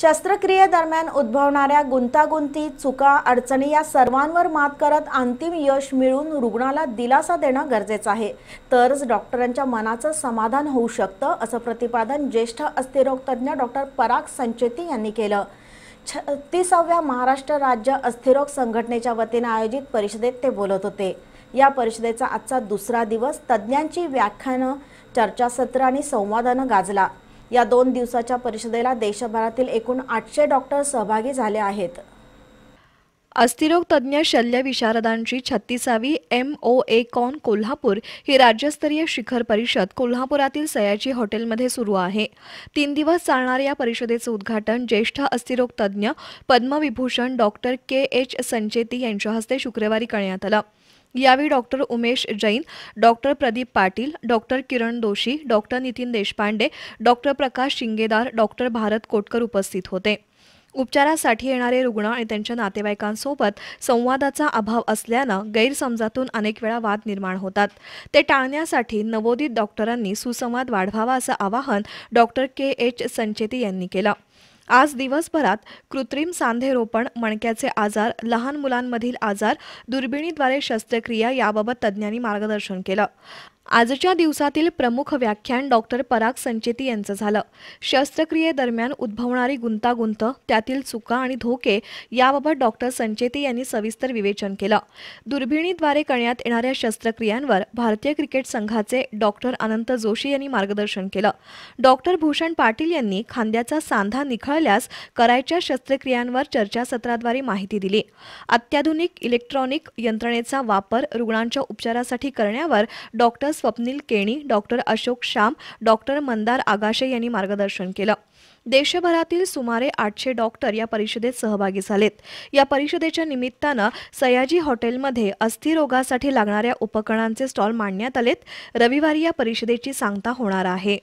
शस्त्रक्रियेदरम्यान उद्भवणाऱ्या गुंतागुंती चुका अडचणी या सर्वांवर मात करत अंतिम यश मिळून रुग्णाला दिलासा देणं गरजेचं आहे तरच डॉक्टरांच्या मनाचं समाधान होऊ शकतं असं प्रतिपादन ज्येष्ठ अस्थिरोग तज्ज्ञ डॉक्टर पराग संचेती यांनी केलं छत्तीसाव्या महाराष्ट्र राज्य अस्थिरोग संघटनेच्या वतीनं आयोजित परिषदेत ते बोलत होते या परिषदेचा आजचा दुसरा दिवस तज्ज्ञांची व्याख्यानं चर्चासत्र आणि संवादानं गाजला या दोन दिवसाच्या परिषदेला देशभरातील एकूण आठशे डॉक्टर सहभागी झाले आहेत अस्थिरोग तज्ज्ञ शल्य विशारदांची छत्तीसावी एम ओ ए कॉन कोल्हापूर ही राज्यस्तरीय शिखर परिषद कोल्हापुरातील सयाजी हॉटेलमध्ये सुरू आहे तीन दिवस चालणाऱ्या या परिषदेचं उद्घाटन ज्येष्ठ अस्थिरोग तज्ज्ञ पद्मविभूषण डॉक्टर के एच संचेती यांच्या हस्ते शुक्रवारी करण्यात आलं यावेळी doctor Umesh Jain doctor Pradeep Patil doctor Kiran Doshi doctor Nitin Deshpande doctor Prakash Shingedar doctor Bharat Kotkar उपस्थित होते उपचारासाठी येणारे रुग्ण आणि त्यांच्या नातेवाईकांसोबत संवादाचा अभाव असल्यानं गैरसमजातून अनेक वेळा वाद निर्माण होतात ते टाळण्यासाठी नवोदित डॉक्टरांनी सुसंवाद वाढवावा असं आवाहन डॉक्टर के एच संचेती यांनी केलं आज दिवसभरात कृत्रिम सांधेरोपण मणक्याचे आजार लहान मुलांमधील आजार दुर्बिणीद्वारे शस्त्रक्रिया याबाबत तज्ज्ञांनी मार्गदर्शन केलं आजच्या दिवसातील प्रमुख व्याख्यान डॉक्टर पराग संचेती यांचं झालं शस्त्रक्रियेदरम्यान उद्भवणारी गुंतागुंत त्यातील चुका आणि धोके याबाबत डॉक्टर संचेती यांनी सविस्तर विवेचन केलं दुर्बिणीद्वारे करण्यात येणाऱ्या शस्त्रक्रियांवर भारतीय क्रिकेट संघाचे डॉक्टर अनंत जोशी यांनी मार्गदर्शन केलं डॉक्टर भूषण पाटील यांनी खांद्याचा सांधा निखळल्यास करायच्या शस्त्रक्रियांवर चर्चासत्राद्वारे माहिती दिली अत्याधुनिक इलेक्ट्रॉनिक यंत्रणेचा वापर रुग्णांच्या उपचारासाठी करण्यावर doctor Swapnil Keni doctor Ashok Shyam doctor Mandar Agashe यांनी मार्गदर्शन केलं देशभरातील सुमारे आठशे डॉक्टर या परिषदेत सहभागी झालेत या परिषदेच्या निमित्तानं सयाजी हॉटेलमध्ये अस्थिरोगासाठी लागणाऱ्या उपकरणांचे स्टॉल मांडण्यात आलेत रविवारी या परिषदेची सांगता होणार आहे